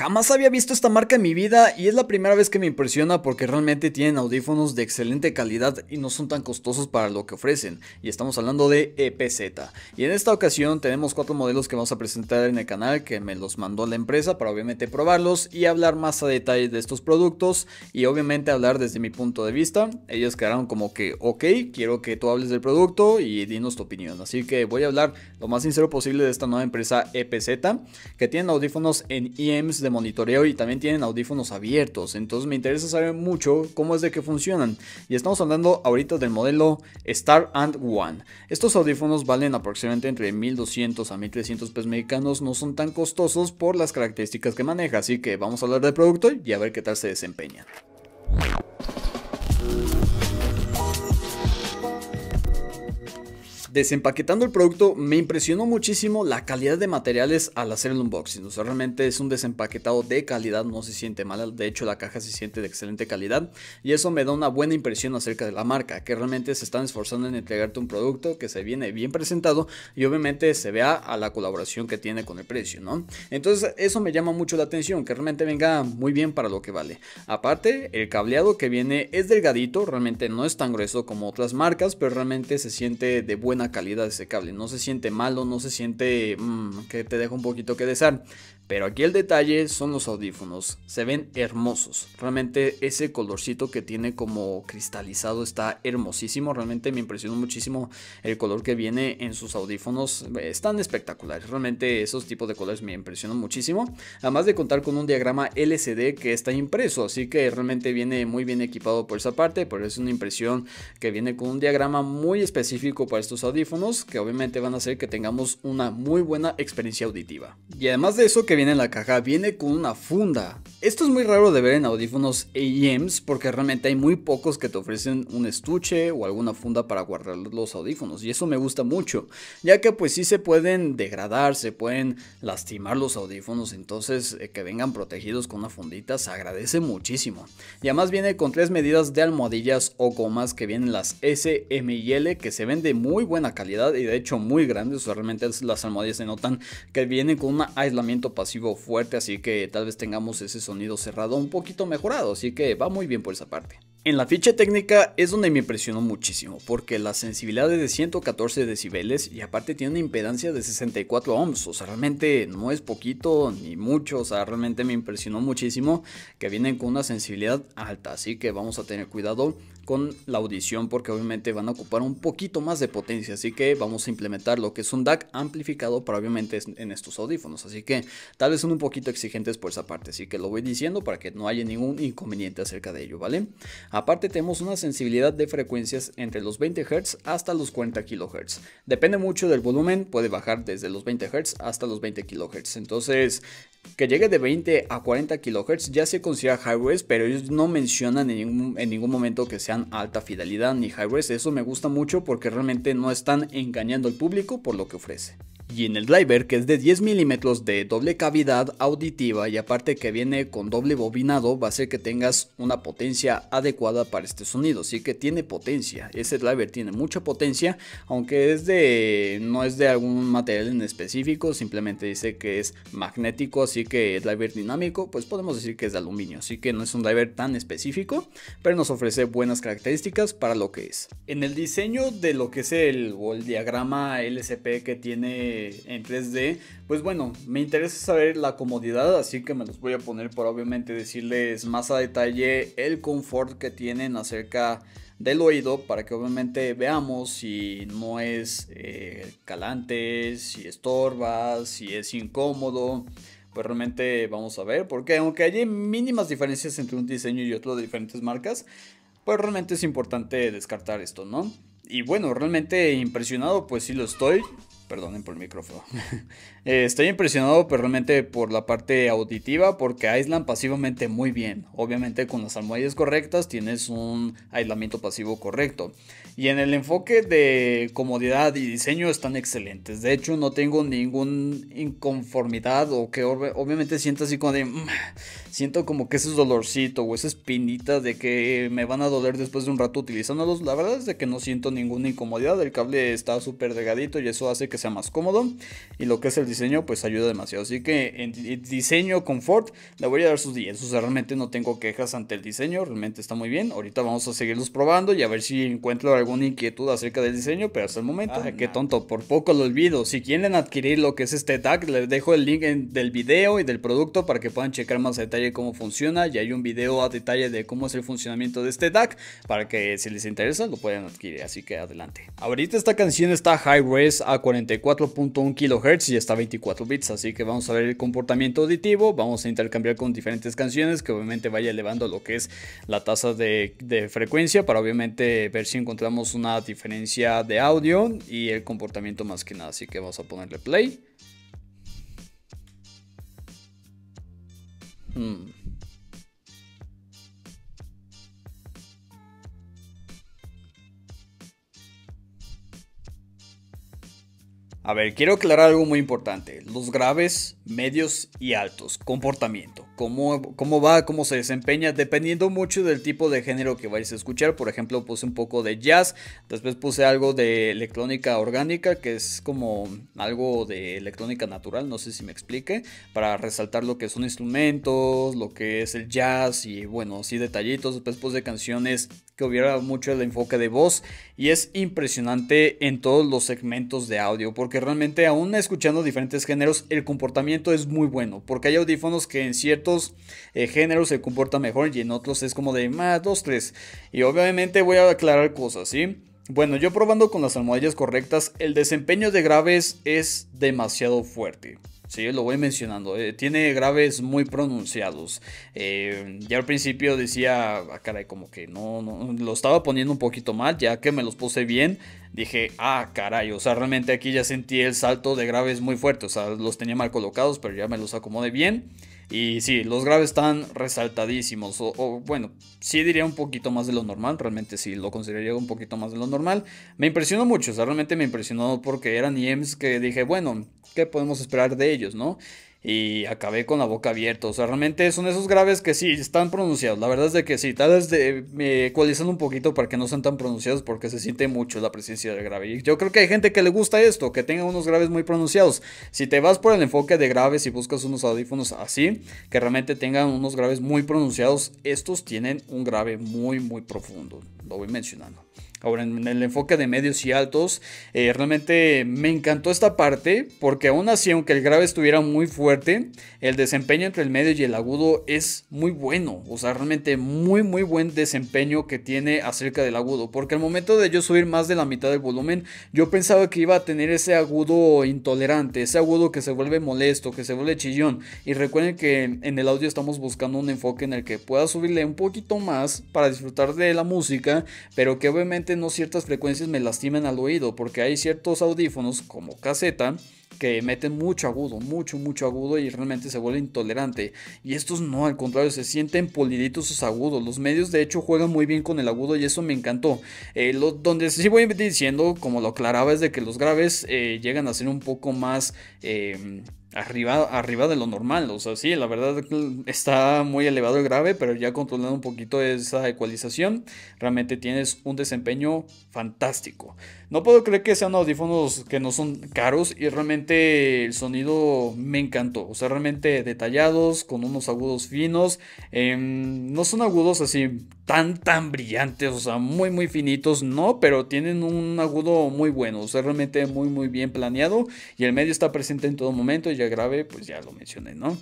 Jamás había visto esta marca en mi vida y es la primera vez que me impresiona porque realmente tienen audífonos de excelente calidad y no son tan costosos para lo que ofrecen. Y estamos hablando de EPZ. Y en esta ocasión tenemos cuatro modelos que vamos a presentar en el canal que me los mandó la empresa para obviamente probarlos y hablar más a detalle de estos productos y obviamente hablar desde mi punto de vista. Ellos quedaron como que, ok, quiero que tú hables del producto y dinos tu opinión. Así que voy a hablar lo más sincero posible de esta nueva empresa EPZ que tienen audífonos en EMS monitoreo y también tienen audífonos abiertos. Entonces me interesa saber mucho cómo es de que funcionan. Y estamos hablando ahorita del modelo Star and One. Estos audífonos valen aproximadamente entre 1200 a 1300 pesos mexicanos. No son tan costosos por las características que maneja. Así que vamos a hablar del producto y a ver qué tal se desempeña Desempaquetando el producto, me impresionó muchísimo la calidad de materiales al hacer el unboxing. O sea, realmente es un desempaquetado de calidad, no se siente mal. De hecho, la caja se siente de excelente calidad. Y eso me da una buena impresión acerca de la marca, que realmente se están esforzando en entregarte un producto que se viene bien presentado y obviamente se vea a la colaboración que tiene con el precio, ¿no? Entonces, eso me llama mucho la atención, que realmente venga muy bien para lo que vale. Aparte, el cableado que viene es delgadito, realmente no es tan grueso como otras marcas, pero realmente se siente de buena Calidad calidad ese cable. No se siente malo, no se siente mm, que te deja un poquito que desear. Pero aquí el detalle son los audífonos. Se ven hermosos. Realmente ese colorcito que tiene como cristalizado está hermosísimo. Realmente me impresionó muchísimo el color que viene en sus audífonos. Están espectaculares. Realmente esos tipos de colores me impresionan muchísimo. Además de contar con un diagrama LCD que está impreso. Así que realmente viene muy bien equipado por esa parte. Pero es una impresión que viene con un diagrama muy específico para estos audífonos. Que obviamente van a hacer que tengamos una muy buena experiencia auditiva. Y además de eso que viene en la caja viene con una funda. Esto es muy raro de ver en audífonos AEMs porque realmente hay muy pocos que te ofrecen un estuche o alguna funda para guardar los audífonos y eso me gusta mucho, ya que pues si se pueden degradar, se pueden lastimar los audífonos, entonces eh, que vengan protegidos con una fundita se agradece muchísimo. Y además viene con tres medidas de almohadillas o gomas que vienen las S, M y L que se ven de muy buena calidad y de hecho muy grandes, realmente las almohadillas se notan que vienen con un aislamiento pasivo fuerte, así que tal vez tengamos ese sonido cerrado un poquito mejorado, así que va muy bien por esa parte. En la ficha técnica es donde me impresionó muchísimo, porque la sensibilidad es de 114 decibeles y aparte tiene una impedancia de 64 ohms, o sea, realmente no es poquito ni mucho, o sea, realmente me impresionó muchísimo que vienen con una sensibilidad alta, así que vamos a tener cuidado con la audición porque obviamente van a ocupar un poquito más de potencia, así que vamos a implementar lo que es un DAC amplificado para obviamente en estos audífonos, así que tal vez son un poquito exigentes por esa parte, así que lo voy diciendo para que no haya ningún inconveniente acerca de ello, ¿vale? Aparte tenemos una sensibilidad de frecuencias entre los 20 Hz hasta los 40 kHz, depende mucho del volumen, puede bajar desde los 20 Hz hasta los 20 kHz, entonces que llegue de 20 a 40 kHz ya se considera high pero ellos no mencionan ningún, en ningún momento que sean alta fidelidad ni high res. Eso me gusta mucho porque realmente no están engañando al público por lo que ofrece. Y en el driver que es de 10 milímetros de doble cavidad auditiva y aparte que viene con doble bobinado va a ser que tengas una potencia adecuada para este sonido. Así que tiene potencia. Ese driver tiene mucha potencia aunque es de no es de algún material en específico. Simplemente dice que es magnético así que driver dinámico pues podemos decir que es de aluminio. Así que no es un driver tan específico pero nos ofrece buenas características para lo que es. En el diseño de lo que es el, o el diagrama LCP que tiene eh, en 3D. Pues bueno, me interesa saber la comodidad, así que me los voy a poner para obviamente decirles más a detalle el confort que tienen acerca del oído para que obviamente veamos si no es eh, calante, si estorba, si es incómodo. Pues realmente vamos a ver, porque aunque hay mínimas diferencias entre un diseño y otro de diferentes marcas, pues realmente es importante descartar esto, ¿no? Y bueno, realmente impresionado, pues si lo estoy. Perdonen por el micrófono. Eh, estoy impresionado, realmente por la parte auditiva, porque aislan pasivamente muy bien. Obviamente, con las almohadillas correctas tienes un aislamiento pasivo correcto y en el enfoque de comodidad y diseño están excelentes. De hecho, no tengo ninguna inconformidad o que obviamente siento así como de... Mm, siento como que ese dolorcito o esa espinita de que me van a doler después de un rato utilizándolos. La verdad es de que no siento ninguna incomodidad. El cable está súper delgadito y eso hace que sea más cómodo. Y lo que es el diseño pues ayuda demasiado. Así que en diseño, confort, le voy a dar sus 10. O sea, realmente no tengo quejas ante el diseño. Realmente está muy bien. Ahorita vamos a seguirlos probando y a ver si encuentro algo una inquietud acerca del diseño, pero hasta el momento, qué tonto, por poco lo olvido. Si quieren adquirir lo que es este DAC, les dejo el link del video y del producto para que puedan checar más a detalle cómo funciona. Y hay un video a detalle de cómo es el funcionamiento de este DAC, para que si les interesa lo puedan adquirir. Así que adelante. Ahorita esta canción está high res a 44.1 kHz y está a 24 bits, así que vamos a ver el comportamiento auditivo. Vamos a intercambiar con diferentes canciones que obviamente vaya elevando lo que es la tasa de frecuencia para obviamente ver si encontramos una diferencia de audio y el comportamiento más que nada. Así que vamos a ponerle play. Hmm. A ver, quiero aclarar algo muy importante. Los graves, medios y altos. Comportamiento cómo, va, cómo se desempeña, dependiendo mucho del tipo de género que vais a escuchar. Por ejemplo, puse un poco de jazz, después puse algo de electrónica orgánica, que es como algo de electrónica natural, no sé si me explique, para resaltar lo que son instrumentos, lo que es el jazz y bueno, así detallitos. Después puse canciones que hubiera mucho el enfoque de voz y es impresionante en todos los segmentos de audio, porque realmente aún escuchando diferentes géneros, el comportamiento es muy bueno, porque hay audífonos que en cierto eh, géneros se comporta mejor y en otros es como de más dos tres Y obviamente voy a aclarar cosas, ¿sí? Bueno, yo probando con las almohadillas correctas, el desempeño de graves es demasiado fuerte. Sí, lo voy mencionando. Eh, tiene graves muy pronunciados. Eh, ya al principio decía, ah, caray, como que no, lo estaba poniendo un poquito mal. Ya que me los puse bien, dije, ah, caray, o sea, realmente aquí ya sentí el salto de graves muy fuerte. O sea, los tenía mal colocados, pero ya me los acomodé bien. Y sí, los graves están resaltadísimos. O, bueno, sí diría un poquito más de lo normal. Realmente sí lo consideraría un poquito más de lo normal. Me impresionó mucho. O sea, realmente me impresionó porque eran IEMs que dije, bueno, ¿qué podemos esperar de ellos, no? y acabé con la boca abierta. O sea, realmente son esos graves que sí están pronunciados. La verdad es de que sí, tal vez me ecualizan un poquito para que no sean tan pronunciados porque se siente mucho la presencia del grave. yo creo que hay gente que le gusta esto, que tenga unos graves muy pronunciados. Si te vas por el enfoque de graves y buscas unos audífonos así, que realmente tengan unos graves muy pronunciados, estos tienen un grave muy, muy profundo. Lo voy mencionando. Ahora, en el enfoque de medios y altos, eh, realmente me encantó esta parte porque aún así, aunque el grave estuviera muy fuerte, el desempeño entre el medio y el agudo es muy bueno. O sea, realmente muy, muy buen desempeño que tiene acerca del agudo. Porque al momento de yo subir más de la mitad del volumen, yo pensaba que iba a tener ese agudo intolerante, ese agudo que se vuelve molesto, que se vuelve chillón. Y recuerden que en el audio estamos buscando un enfoque en el que pueda subirle un poquito más para disfrutar de la música, pero que obviamente no ciertas frecuencias me lastimen al oído, porque hay ciertos audífonos como caseta que meten mucho agudo, mucho, mucho agudo y realmente se vuelve intolerante. Y estos no, al contrario, se sienten poliditos sus agudos. Los medios de hecho juegan muy bien con el agudo y eso me encantó. Eh, donde sí voy diciendo, como lo aclaraba, es de que los graves eh, llegan a ser un poco más... Em, arriba, arriba de lo normal. O sea, sí, la verdad está muy elevado el grave, pero ya controlando un poquito esa ecualización, realmente tienes un desempeño fantástico. No puedo creer que sean audífonos que no son caros y realmente el sonido me encantó. O sea, realmente detallados, con unos agudos finos. Em, no son agudos así tan, tan brillantes, o sea, muy, muy finitos, no, pero tienen un agudo muy bueno. O sea, realmente muy, muy bien planeado. Y el medio está presente en todo momento. Y ya grave, pues ya lo mencioné, ¿no?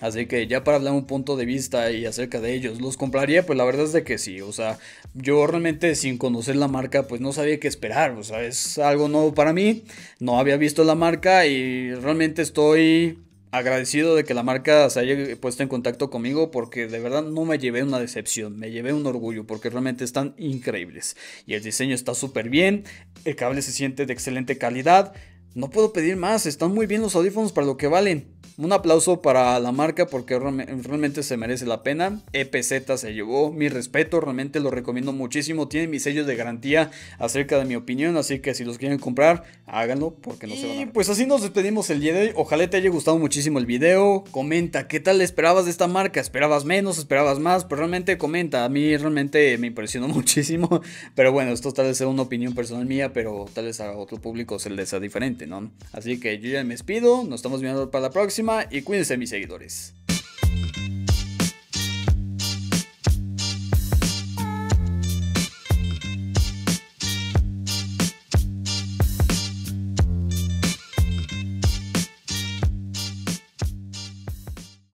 Así que ya para hablar un punto de vista y acerca de ellos, ¿los compraría? Pues la verdad es de que sí, o sea, yo realmente sin conocer la marca pues no sabía qué esperar, o sea, es algo nuevo para mí, no había visto la marca y realmente estoy agradecido de que la marca se haya puesto en contacto conmigo porque de verdad no me llevé una decepción, me llevé un orgullo porque realmente están increíbles y el diseño está súper bien, el cable se siente de excelente calidad, no puedo pedir más, están muy bien los audífonos para lo que valen. Un aplauso para la marca porque realmente se merece la pena. EPZ se llevó mi respeto, realmente lo recomiendo muchísimo. Tiene mis sellos de garantía acerca de mi opinión, así que si los quieren comprar, háganlo porque no se van a... pues así nos despedimos el día de hoy. Ojalá te haya gustado muchísimo el video. Comenta, ¿qué tal esperabas de esta marca? ¿Esperabas menos? ¿Esperabas más? Pues realmente comenta. A mí realmente me impresionó muchísimo. Pero bueno, esto tal vez sea una opinión personal mía, pero tal vez a otro público se les sea diferente, ¿no? Así que yo ya me despido. Nos estamos viendo para la próxima y cuídense mis seguidores.